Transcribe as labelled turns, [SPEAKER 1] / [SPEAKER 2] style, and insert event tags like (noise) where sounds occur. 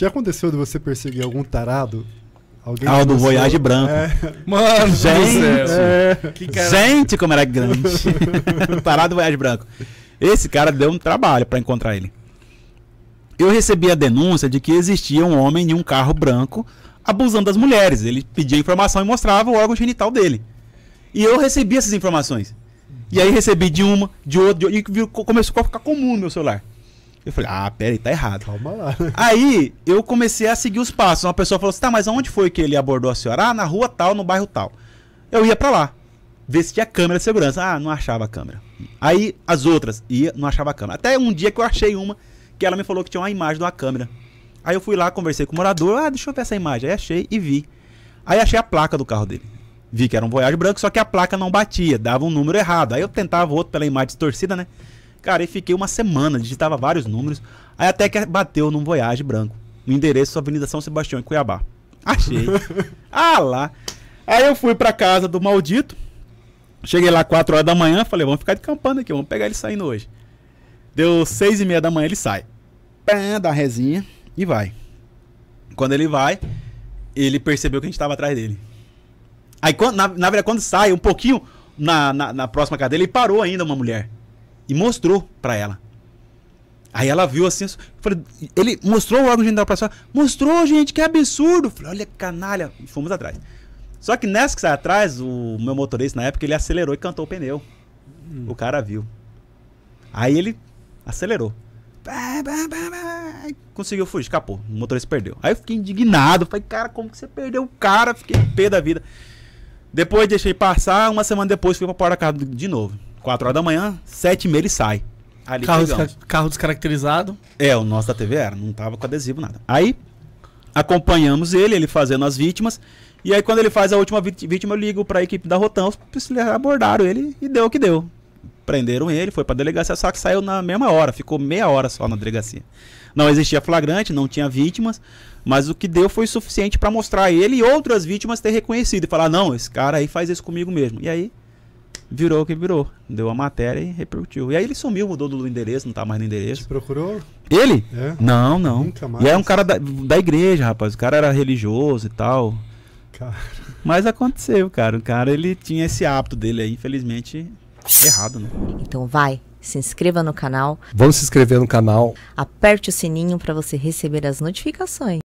[SPEAKER 1] Já aconteceu de você perseguir algum tarado? Alguém ah, do Voyage Branco. É. (laughs) Mano, gente, é. gente, como era grande. (laughs) tarado Voyage Branco. Esse cara deu um trabalho para encontrar ele. Eu recebi a denúncia de que existia um homem em um carro branco abusando das mulheres. Ele pedia informação e mostrava o órgão genital dele. E eu recebi essas informações. E aí recebi de uma, de outra, de outra e começou a ficar comum no meu celular. Eu falei, ah, peraí, tá errado. Calma lá. (laughs) Aí eu comecei a seguir os passos. Uma pessoa falou assim: tá, mas onde foi que ele abordou a senhora? Ah, na rua tal, no bairro tal. Eu ia para lá, ver se tinha câmera de segurança. Ah, não achava a câmera. Aí as outras, ia, não achava a câmera. Até um dia que eu achei uma, que ela me falou que tinha uma imagem de uma câmera. Aí eu fui lá, conversei com o morador, ah, deixa eu ver essa imagem. Aí achei e vi. Aí achei a placa do carro dele. Vi que era um Voyage branco, só que a placa não batia, dava um número errado. Aí eu tentava outro pela imagem distorcida, né? Cara, e fiquei uma semana, digitava vários números. Aí até que bateu num Voyage branco. O endereço, Avenida São Sebastião, em Cuiabá. Achei. (laughs) ah lá. Aí eu fui pra casa do maldito. Cheguei lá 4 horas da manhã, falei, vamos ficar de campana aqui, vamos pegar ele saindo hoje. Deu 6 e meia da manhã, ele sai. Pã, dá resinha e vai. Quando ele vai, ele percebeu que a gente tava atrás dele. Aí, na, na verdade, quando sai um pouquinho na, na, na próxima cadeira, ele parou ainda uma mulher. E mostrou para ela. Aí ela viu assim, falei, ele mostrou o órgão genital pra ela, mostrou, gente, que absurdo. Eu falei, olha, canalha, e fomos atrás. Só que nessa que sai atrás, o meu motorista na época, ele acelerou e cantou o pneu. Hum. O cara viu. Aí ele acelerou. Conseguiu fugir, escapou. O motorista perdeu. Aí eu fiquei indignado. Falei, cara, como que você perdeu o cara? Fiquei pé da vida. Depois deixei passar. Uma semana depois fui pra porta da casa de novo. 4 horas da manhã, 7 e meia ele sai. Ali carro, desca carro descaracterizado? É, o nosso da TV era, não tava com adesivo, nada. Aí acompanhamos ele, ele fazendo as vítimas. E aí, quando ele faz a última vítima, eu ligo para a equipe da Rotão, Os abordaram ele e deu o que deu. Prenderam ele, foi para delegacia, só que saiu na mesma hora, ficou meia hora só na delegacia. Não existia flagrante, não tinha vítimas, mas o que deu foi suficiente para mostrar ele e outras vítimas ter reconhecido e falar: não, esse cara aí faz isso comigo mesmo. E aí virou o que virou. Deu a matéria e repercutiu. E aí ele sumiu, mudou do endereço, não tá mais no endereço. Te procurou? Ele? É. Não, não. Nunca mais. E era um cara da, da igreja, rapaz. O cara era religioso e tal. Cara. Mas aconteceu, cara. O cara, ele tinha esse hábito dele aí, infelizmente, errado, né? Então vai, se inscreva no canal. Vamos se inscrever no canal. Aperte o sininho para você receber as notificações.